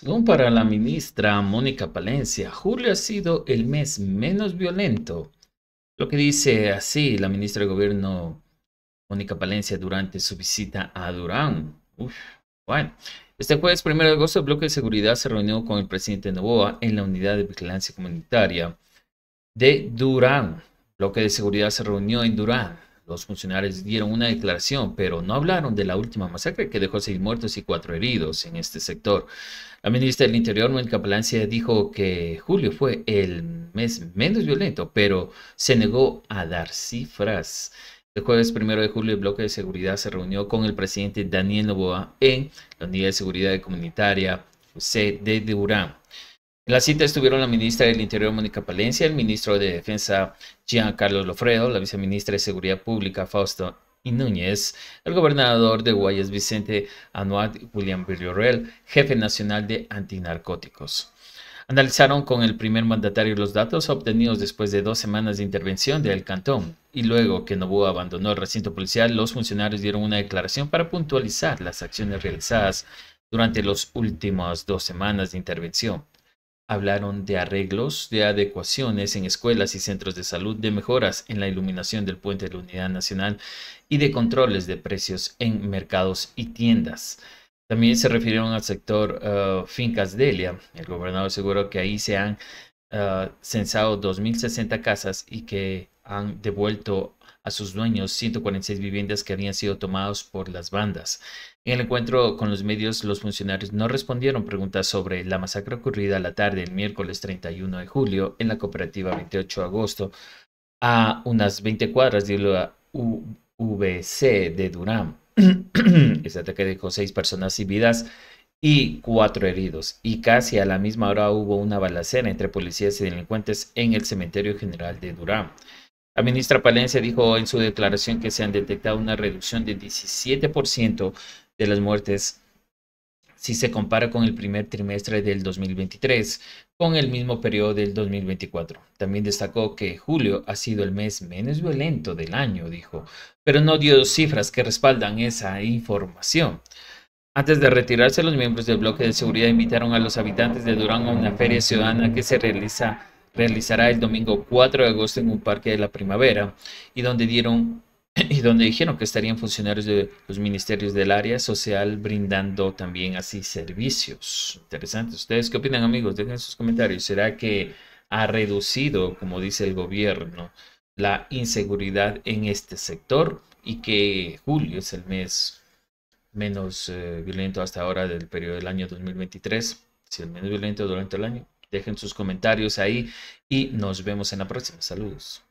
Según para la ministra Mónica Palencia, julio ha sido el mes menos violento. Lo que dice así la ministra de Gobierno Mónica Palencia durante su visita a Durán. Uf, bueno, este jueves 1 de agosto el bloque de seguridad se reunió con el presidente Novoa en la unidad de vigilancia comunitaria de Durán. El bloque de seguridad se reunió en Durán los funcionarios dieron una declaración, pero no hablaron de la última masacre que dejó seis muertos y cuatro heridos en este sector. La ministra del Interior, Mónica Palancia, dijo que julio fue el mes menos violento, pero se negó a dar cifras. El jueves 1 de julio, el bloque de seguridad se reunió con el presidente Daniel Novoa en la Unidad de Seguridad Comunitaria CD de Durán. En la cita estuvieron la ministra del Interior Mónica Palencia, el ministro de Defensa Carlos Lofredo, la viceministra de Seguridad Pública Fausto y Núñez, el gobernador de Guayas Vicente Anuad William Villarreal, jefe nacional de antinarcóticos. Analizaron con el primer mandatario los datos obtenidos después de dos semanas de intervención del cantón y luego que Novoa abandonó el recinto policial, los funcionarios dieron una declaración para puntualizar las acciones realizadas durante las últimas dos semanas de intervención. Hablaron de arreglos, de adecuaciones en escuelas y centros de salud, de mejoras en la iluminación del puente de la Unidad Nacional y de controles de precios en mercados y tiendas. También se refirieron al sector eh, Fincas Delia. El gobernador aseguró que ahí se han Ah, censado 2.060 casas y que han devuelto a sus dueños 146 viviendas que habían sido tomados por las bandas. En el encuentro con los medios, los funcionarios no respondieron preguntas sobre la masacre ocurrida la tarde del miércoles 31 de julio en la cooperativa 28 de agosto, a unas 20 cuadras de la UVC de Durán. este ataque dejó seis personas vidas y cuatro heridos. Y casi a la misma hora hubo una balacera entre policías y delincuentes en el cementerio general de Durán. La ministra Palencia dijo en su declaración que se han detectado una reducción del 17% de las muertes si se compara con el primer trimestre del 2023, con el mismo periodo del 2024. También destacó que julio ha sido el mes menos violento del año, dijo, pero no dio cifras que respaldan esa información. Antes de retirarse, los miembros del bloque de seguridad invitaron a los habitantes de Durán a una feria ciudadana que se realiza, realizará el domingo 4 de agosto en un parque de la primavera y donde dieron y donde dijeron que estarían funcionarios de los ministerios del área social brindando también así servicios. Interesante. ¿Ustedes qué opinan, amigos? Dejen sus comentarios. ¿Será que ha reducido, como dice el gobierno, la inseguridad en este sector y que julio es el mes menos eh, violento hasta ahora del periodo del año 2023. Si el menos violento durante el año, dejen sus comentarios ahí y nos vemos en la próxima. Saludos.